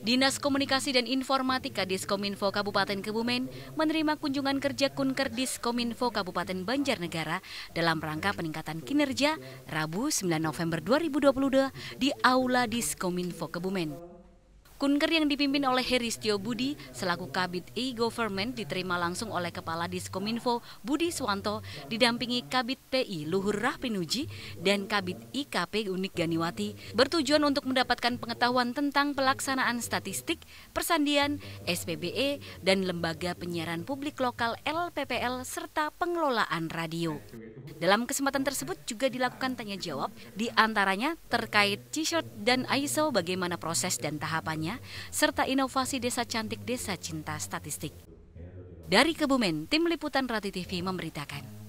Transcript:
Dinas Komunikasi dan Informatika Diskominfo Kabupaten Kebumen menerima kunjungan kerja Kunker Diskominfo Kabupaten Banjarnegara dalam rangka peningkatan kinerja Rabu 9 November 2022 di Aula Diskominfo Kebumen. Kunker yang dipimpin oleh Heristio Budi selaku Kabit e-Government diterima langsung oleh Kepala Diskominfo Budi Swanto didampingi Kabit PI Luhur Rahpinuji dan Kabit IKP Unik Ganiwati bertujuan untuk mendapatkan pengetahuan tentang pelaksanaan statistik, persandian, SPBE, dan lembaga penyiaran publik lokal LPPL serta pengelolaan radio. Dalam kesempatan tersebut juga dilakukan tanya jawab di antaranya terkait t-shirt dan ISO bagaimana proses dan tahapannya lainnya, serta inovasi desa cantik desa cinta statistik. Dari Kebumen, Tim Liputan Rati TV memberitakan.